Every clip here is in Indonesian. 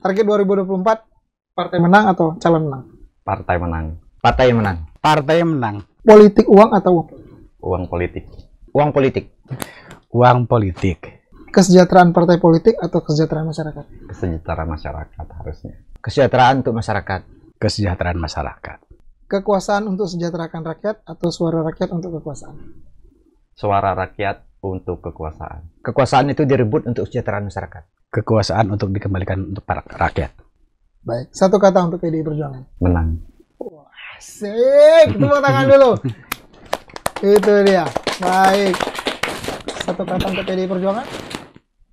Target 2024 partai menang atau calon menang? Partai menang. Partai menang. Partai menang. Politik uang atau uang? Uang politik. Uang politik. Uang politik. Kesejahteraan partai politik atau kesejahteraan masyarakat? Kesejahteraan masyarakat harusnya. Kesejahteraan untuk masyarakat. Kesejahteraan masyarakat. Kekuasaan untuk sejahterakan rakyat atau suara rakyat untuk kekuasaan? Suara rakyat untuk kekuasaan. Kekuasaan itu direbut untuk kesejahteraan masyarakat kekuasaan untuk dikembalikan untuk para rakyat. Baik, satu kata untuk PDI Perjuangan. Menang. Wah, asik. Tepuk tangan dulu. Itu dia. Baik. Satu kata untuk PDI Perjuangan.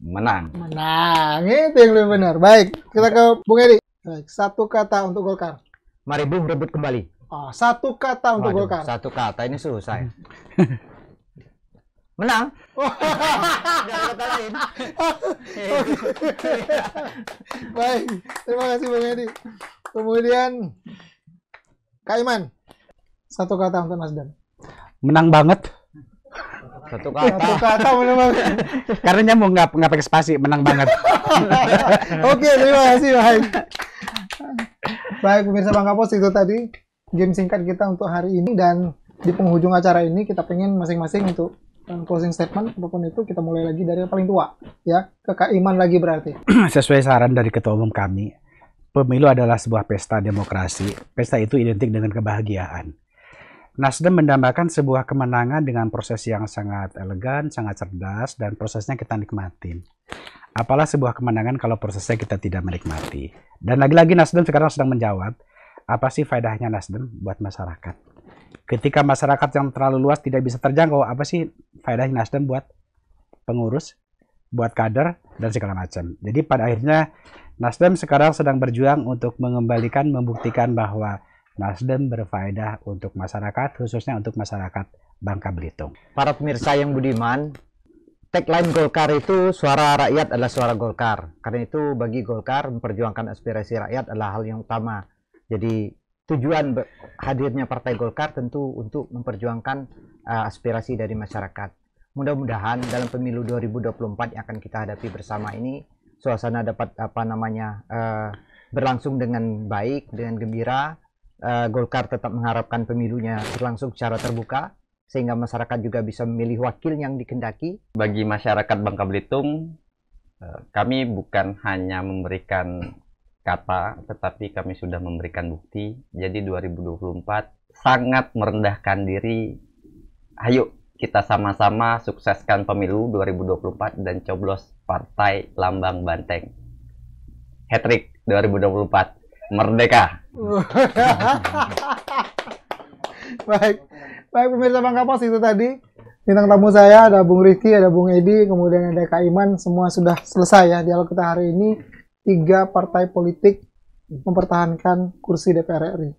Menang. Menang. Itu yang lebih benar. Baik, kita ke Bung Edi. Baik, satu kata untuk Golkar. Mari Bung rebut kembali. Oh, satu kata untuk Waduh, Golkar. Satu kata ini susah. Ya? Menang. lain. Baik, terima kasih Bang Edi. Kemudian Kaiman. Satu kata untuk Mas Dan. Menang banget. Satu kata. Satu kata menang banget. Karena nyambung nggak nggak pakai spasi, menang banget. Oke, terima kasih Baik. Baik pemirsa Bang Kapos itu tadi game singkat kita untuk hari ini dan di penghujung acara ini kita pengen masing-masing untuk dan closing statement apapun itu kita mulai lagi dari yang paling tua ya ke Kak Iman lagi berarti sesuai saran dari ketua umum kami pemilu adalah sebuah pesta demokrasi pesta itu identik dengan kebahagiaan Nasdem mendambakan sebuah kemenangan dengan proses yang sangat elegan, sangat cerdas, dan prosesnya kita nikmatin. Apalah sebuah kemenangan kalau prosesnya kita tidak menikmati. Dan lagi-lagi Nasdem sekarang sedang menjawab, apa sih faedahnya Nasdem buat masyarakat? ketika masyarakat yang terlalu luas tidak bisa terjangkau apa sih faedah Nasdem buat pengurus buat kader dan segala macam jadi pada akhirnya Nasdem sekarang sedang berjuang untuk mengembalikan membuktikan bahwa Nasdem berfaedah untuk masyarakat khususnya untuk masyarakat Bangka Belitung para pemirsa yang budiman tagline Golkar itu suara rakyat adalah suara Golkar karena itu bagi Golkar memperjuangkan aspirasi rakyat adalah hal yang utama jadi tujuan hadirnya Partai Golkar tentu untuk memperjuangkan uh, aspirasi dari masyarakat. Mudah-mudahan dalam pemilu 2024 yang akan kita hadapi bersama ini suasana dapat apa namanya uh, berlangsung dengan baik, dengan gembira. Uh, Golkar tetap mengharapkan pemilunya berlangsung secara terbuka sehingga masyarakat juga bisa memilih wakil yang dikendaki. Bagi masyarakat Bangka Belitung, kami bukan hanya memberikan kata tetapi kami sudah memberikan bukti. Jadi 2024 sangat merendahkan diri. Ayo kita sama-sama sukseskan pemilu 2024 dan coblos partai lambang banteng. Hattrick 2024 merdeka. baik, baik pemirsa Bang Kapos itu tadi bintang tamu saya ada Bung Riki, ada Bung Edi, kemudian ada Kak Iman, semua sudah selesai ya dialog kita hari ini tiga partai politik mempertahankan kursi dpr ri